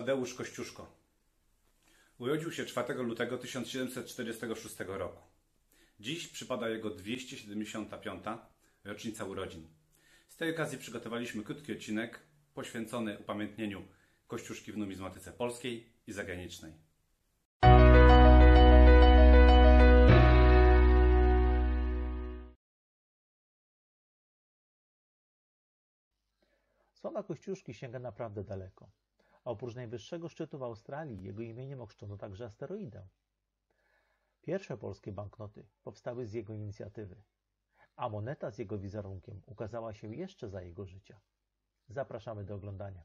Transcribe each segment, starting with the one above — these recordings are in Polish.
Tadeusz Kościuszko. Urodził się 4 lutego 1746 roku. Dziś przypada jego 275. rocznica urodzin. Z tej okazji przygotowaliśmy krótki odcinek poświęcony upamiętnieniu Kościuszki w numizmatyce polskiej i zagranicznej. Sława Kościuszki sięga naprawdę daleko. Oprócz najwyższego szczytu w Australii jego imieniem ochrzczono także asteroidę. Pierwsze polskie banknoty powstały z jego inicjatywy, a moneta z jego wizerunkiem ukazała się jeszcze za jego życia. Zapraszamy do oglądania.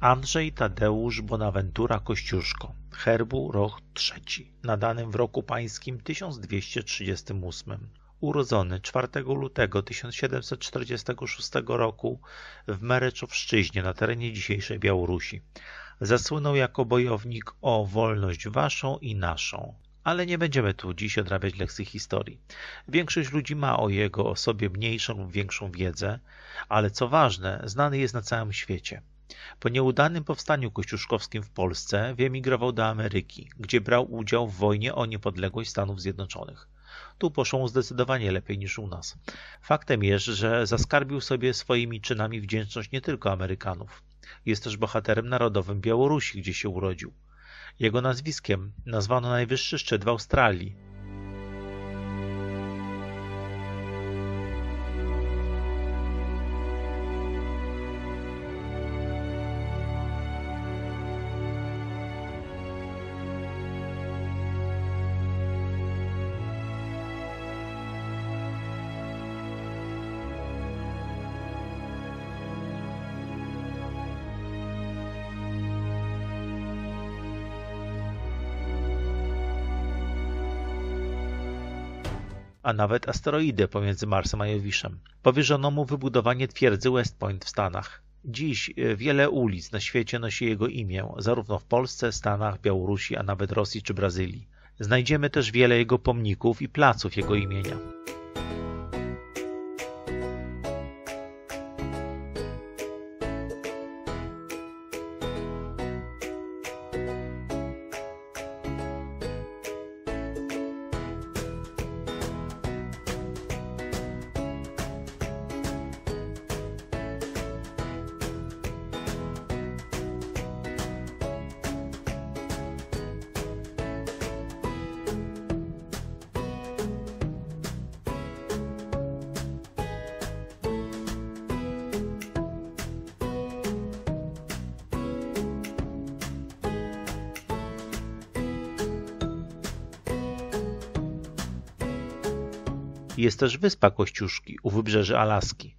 Andrzej Tadeusz Bonaventura Kościuszko, herbu Roch III, nadanym w roku pańskim 1238 urodzony 4 lutego 1746 roku w Mereczowszczyźnie na terenie dzisiejszej Białorusi. Zasłynął jako bojownik o wolność waszą i naszą. Ale nie będziemy tu dziś odrabiać lekcji historii. Większość ludzi ma o jego osobie mniejszą lub większą wiedzę, ale co ważne, znany jest na całym świecie. Po nieudanym powstaniu kościuszkowskim w Polsce wyemigrował do Ameryki, gdzie brał udział w wojnie o niepodległość Stanów Zjednoczonych. Tu poszło mu zdecydowanie lepiej niż u nas. Faktem jest, że zaskarbił sobie swoimi czynami wdzięczność nie tylko Amerykanów. Jest też bohaterem narodowym Białorusi, gdzie się urodził. Jego nazwiskiem nazwano najwyższy szczyt w Australii, a nawet asteroidy pomiędzy Marsem a Jowiszem. Powierzono mu wybudowanie twierdzy West Point w Stanach. Dziś e, wiele ulic na świecie nosi jego imię, zarówno w Polsce, Stanach, Białorusi, a nawet Rosji czy Brazylii. Znajdziemy też wiele jego pomników i placów jego imienia. Jest też wyspa Kościuszki u wybrzeży Alaski,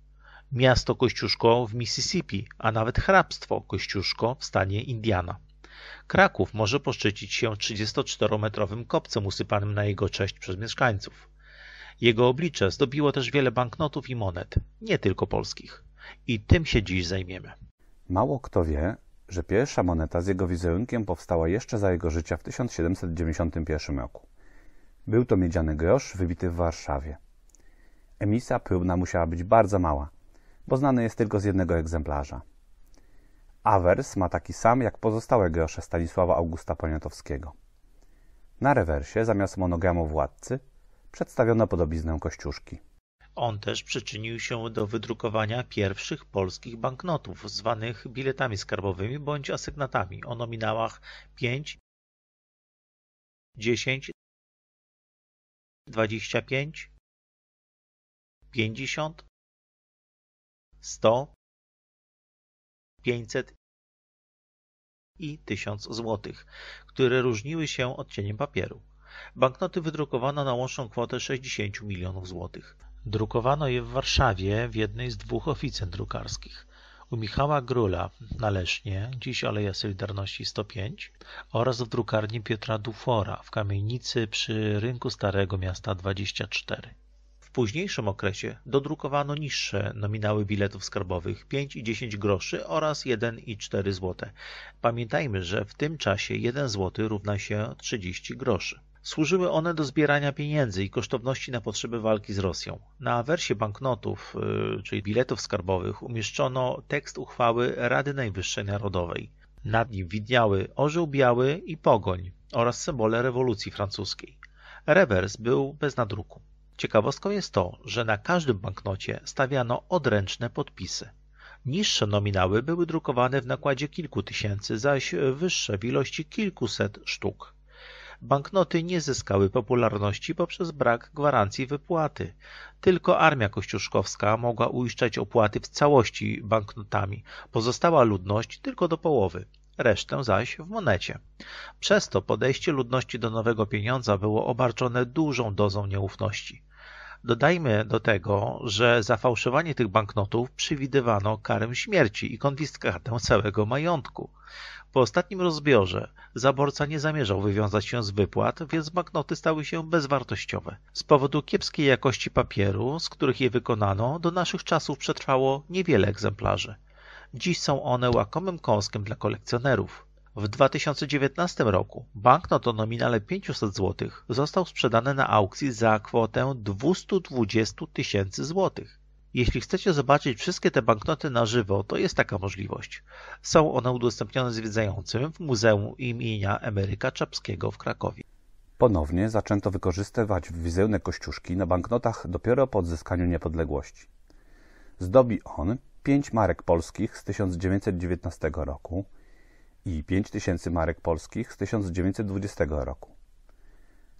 miasto Kościuszko w Mississippi, a nawet hrabstwo Kościuszko w stanie Indiana. Kraków może poszczycić się 34-metrowym kopcem usypanym na jego cześć przez mieszkańców. Jego oblicze zdobiło też wiele banknotów i monet, nie tylko polskich. I tym się dziś zajmiemy. Mało kto wie, że pierwsza moneta z jego wizerunkiem powstała jeszcze za jego życia w 1791 roku. Był to miedziany grosz wybity w Warszawie. Emisja próbna musiała być bardzo mała, bo znany jest tylko z jednego egzemplarza. Awers ma taki sam jak pozostałe grosze Stanisława Augusta Poniatowskiego. Na rewersie zamiast monogramu władcy przedstawiono podobiznę Kościuszki. On też przyczynił się do wydrukowania pierwszych polskich banknotów, zwanych biletami skarbowymi bądź asygnatami o nominałach 5, 10, dwadzieścia pięć, pięćdziesiąt, sto, pięćset i tysiąc złotych, które różniły się odcieniem papieru. Banknoty wydrukowano na łączną kwotę 60 milionów złotych. Drukowano je w Warszawie w jednej z dwóch oficyn drukarskich u Michała Gróla na Lesznie, dziś Aleja Solidarności 105 oraz w drukarni Piotra Dufora w kamienicy przy rynku Starego Miasta 24. W późniejszym okresie dodrukowano niższe nominały biletów skarbowych 5 i 10 groszy oraz 1 i 4 zł. Pamiętajmy, że w tym czasie 1 zł równa się 30 groszy. Służyły one do zbierania pieniędzy i kosztowności na potrzeby walki z Rosją. Na awersie banknotów, y, czyli biletów skarbowych, umieszczono tekst uchwały Rady Najwyższej Narodowej. Nad nim widniały orzeł biały i pogoń oraz symbole rewolucji francuskiej. Rewers był bez nadruku. Ciekawostką jest to, że na każdym banknocie stawiano odręczne podpisy. Niższe nominały były drukowane w nakładzie kilku tysięcy, zaś wyższe w ilości kilkuset sztuk. Banknoty nie zyskały popularności poprzez brak gwarancji wypłaty. Tylko armia kościuszkowska mogła uiszczać opłaty w całości banknotami, pozostała ludność tylko do połowy resztę zaś w monecie. Przez to podejście ludności do nowego pieniądza było obarczone dużą dozą nieufności. Dodajmy do tego, że za fałszowanie tych banknotów przewidywano karę śmierci i konfiskatę całego majątku. Po ostatnim rozbiorze zaborca nie zamierzał wywiązać się z wypłat, więc banknoty stały się bezwartościowe. Z powodu kiepskiej jakości papieru, z których je wykonano, do naszych czasów przetrwało niewiele egzemplarzy. Dziś są one łakomym kąskiem dla kolekcjonerów. W 2019 roku banknot o nominale 500 zł został sprzedany na aukcji za kwotę 220 tysięcy złotych. Jeśli chcecie zobaczyć wszystkie te banknoty na żywo, to jest taka możliwość. Są one udostępnione zwiedzającym w Muzeum imienia Emeryka Czapskiego w Krakowie. Ponownie zaczęto wykorzystywać wizyjne kościuszki na banknotach dopiero po odzyskaniu niepodległości. Zdobi on pięć marek polskich z 1919 roku – i 5000 marek polskich z 1920 roku.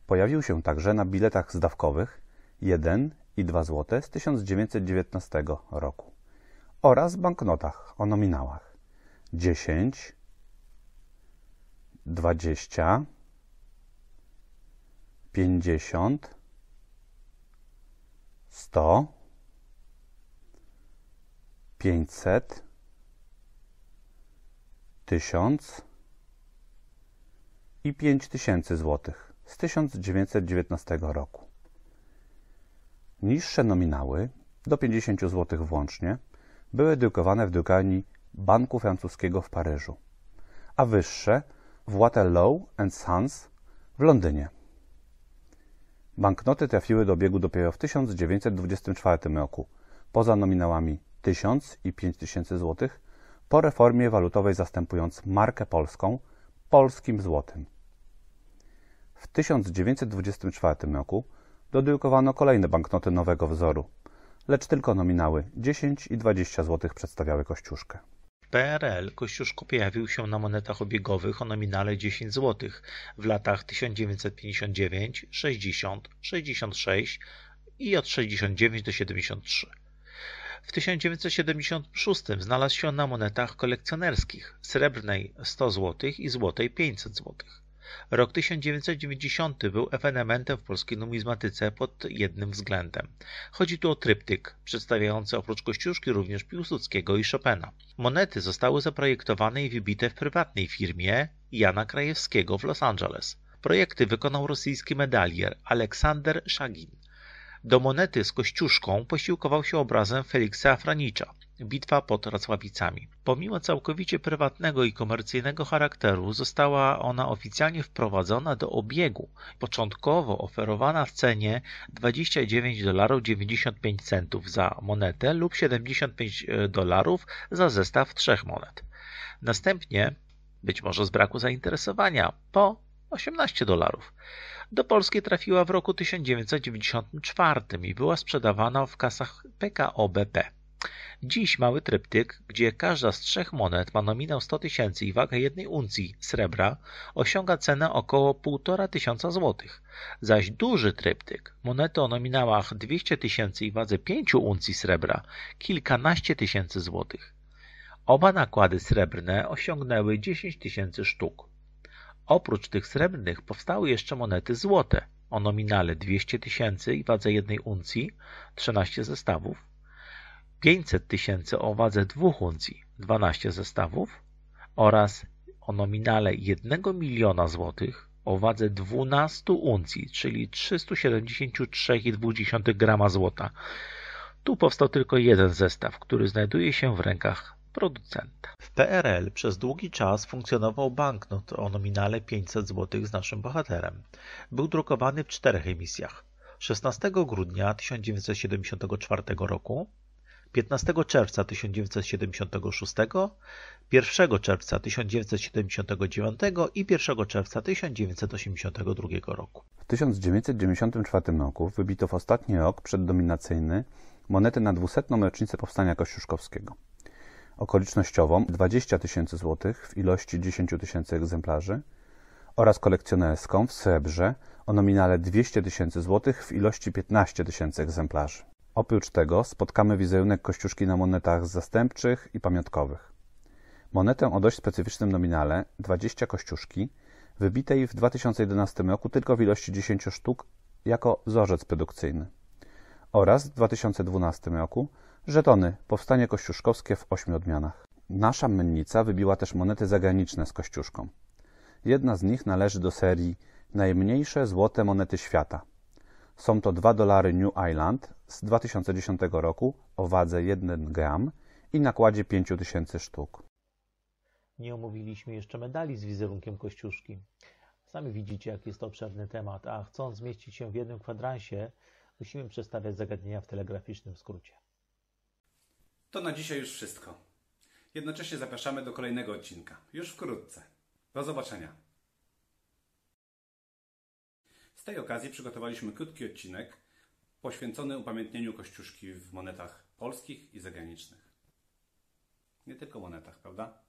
Pojawił się także na biletach zdawkowych 1 i 2 zł z 1919 roku oraz banknotach o nominałach 10, 20, 50, 100, 500 1000 i 5000 zł z 1919 roku. Niższe nominały, do 50 zł włącznie, były drukowane w drukarni Banku Francuskiego w Paryżu, a wyższe w Waterloo and Sons w Londynie. Banknoty trafiły do obiegu dopiero w 1924 roku, poza nominałami 1000 i 5000 zł po reformie walutowej zastępując markę polską polskim złotym. W 1924 roku dodrukowano kolejne banknoty nowego wzoru, lecz tylko nominały 10 i 20 zł przedstawiały kościuszkę. PRL Kościuszko pojawił się na monetach obiegowych o nominale 10 zł w latach 1959, 60, 66 i od 69 do 73. W 1976 znalazł się na monetach kolekcjonerskich srebrnej 100 zł i złotej 500 zł. Rok 1990 był ewenementem w polskiej numizmatyce pod jednym względem. Chodzi tu o tryptyk, przedstawiający oprócz Kościuszki również Piłsudskiego i Chopina. Monety zostały zaprojektowane i wybite w prywatnej firmie Jana Krajewskiego w Los Angeles. Projekty wykonał rosyjski medalier Aleksander Szagin. Do monety z Kościuszką posiłkował się obrazem Feliksa Afranicza Bitwa pod Racławicami. Pomimo całkowicie prywatnego i komercyjnego charakteru została ona oficjalnie wprowadzona do obiegu, początkowo oferowana w cenie 29,95 dolarów za monetę lub 75 e, dolarów za zestaw trzech monet. Następnie, być może z braku zainteresowania, po 18 dolarów. Do Polski trafiła w roku 1994 i była sprzedawana w kasach PKO BP. Dziś mały tryptyk, gdzie każda z trzech monet ma nominał 100 tysięcy i wagę jednej uncji srebra, osiąga cenę około 1,5 tysiąca złotych, zaś duży tryptyk, monety o nominałach 200 tysięcy i wadze 5 uncji srebra, kilkanaście tysięcy złotych. Oba nakłady srebrne osiągnęły 10 tysięcy sztuk. Oprócz tych srebrnych powstały jeszcze monety złote o nominale 200 tysięcy i wadze jednej uncji, 13 zestawów, 500 tysięcy o wadze dwóch uncji, 12 zestawów oraz o nominale 1 miliona złotych o wadze 12 uncji, czyli 373,2 grama złota. Tu powstał tylko jeden zestaw, który znajduje się w rękach producenta. W PRL przez długi czas funkcjonował banknot o nominale 500 zł z naszym bohaterem. Był drukowany w czterech emisjach. 16 grudnia 1974 roku, 15 czerwca 1976, 1 czerwca 1979 i 1 czerwca 1982 roku. W 1994 roku wybito w ostatni rok przeddominacyjny monety na 200. rocznicę powstania kościuszkowskiego okolicznościową 20 tysięcy złotych w ilości 10 tysięcy egzemplarzy oraz kolekcjonerską w srebrze o nominale 200 tysięcy złotych w ilości 15 tysięcy egzemplarzy. Oprócz tego spotkamy wizerunek Kościuszki na monetach zastępczych i pamiątkowych. Monetę o dość specyficznym nominale 20 Kościuszki wybitej w 2011 roku tylko w ilości 10 sztuk jako wzorzec produkcyjny oraz w 2012 roku Żetony. Powstanie kościuszkowskie w ośmiu odmianach. Nasza mennica wybiła też monety zagraniczne z kościuszką. Jedna z nich należy do serii Najmniejsze złote monety świata. Są to 2 dolary New Island z 2010 roku o wadze 1 gram i nakładzie 5000 sztuk. Nie omówiliśmy jeszcze medali z wizerunkiem Kościuszki. Sami widzicie, jaki jest to obszerny temat, a chcąc zmieścić się w jednym kwadransie, musimy przedstawiać zagadnienia w telegraficznym skrócie. To na dzisiaj już wszystko. Jednocześnie zapraszamy do kolejnego odcinka, już wkrótce. Do zobaczenia. Z tej okazji przygotowaliśmy krótki odcinek poświęcony upamiętnieniu Kościuszki w monetach polskich i zagranicznych. Nie tylko monetach, prawda?